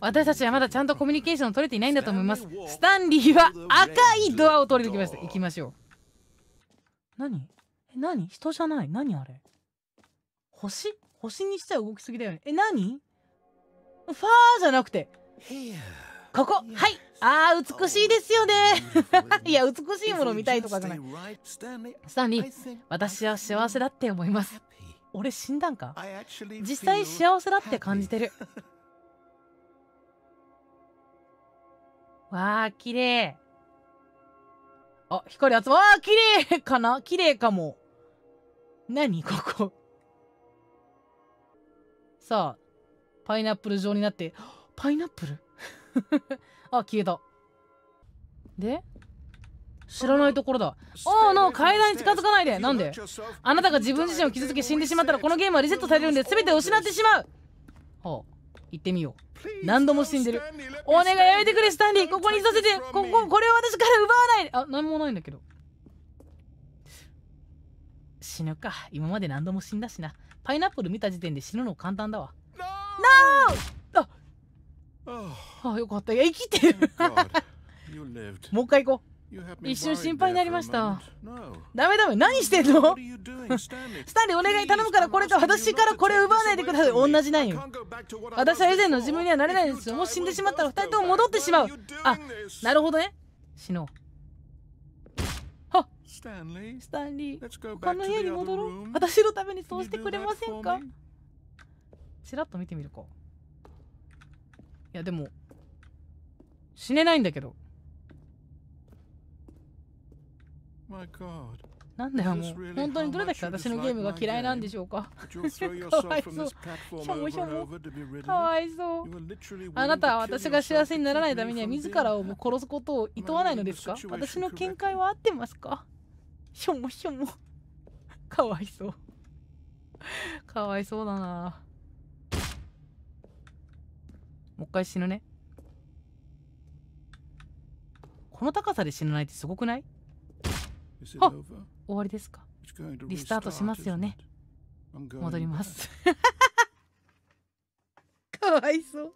私たちはまだちゃんとコミュニケーション取れていないんだと思いますスタンリーは赤いドアを取り抜きました行きましょう何え何人じゃない何あれ星星にしちゃ動きすぎだよねえ何ファーじゃなくてここはいああ、美しいですよね いや美しいもの見たいとかじゃないスタンリー私は幸せだって思います俺死んだんか実際幸せだって感じてるわあ、綺麗。あ、光集ま、わあ、綺麗 かな綺麗かも。何ここさあ、パイナップル状になって、パイナップル あ、消えた。で知らないところだ。おうの階段に近づかないでなんであなたが自分自身を傷つけ死んでしまったらこのゲームはリセットされるんで全て失ってしまうはあ、行ってみよう。何度も死んでるお願いやめてくれスタンリーここにいさせてこここれを私から奪わないあ何もないんだけど死ぬか今まで何度も死んだしなパイナップル見た時点で死ぬの簡単だわ NO! ああよかったいや生きてる もう一回行こう一瞬心配になりましたダメダメ何してんのスタンリーお願い頼むからこれと私からこれ奪わないでください同じないよ私は以前の自分にはなれないですよもう死んでしまったら2人とも戻ってしまうあなるほどね死のうはっスタンリー他の部屋に戻ろう私のためにそうしてくれませんかちらっと見てみるかいやでも死ねないんだけどなんだよもう本当にどれだけ私のゲームが嫌いなんでしょうか かわいそうしょもしょもかわいそうあなたは私が幸せにならないためには自らをも殺すことを厭わないのですか私の見解は合ってますかしょもしょもかわいそうかわいそうだなもう一回死ぬねこの高さで死なないってすごくないあ終わりですかリスタートしますよね戻ります かわいそう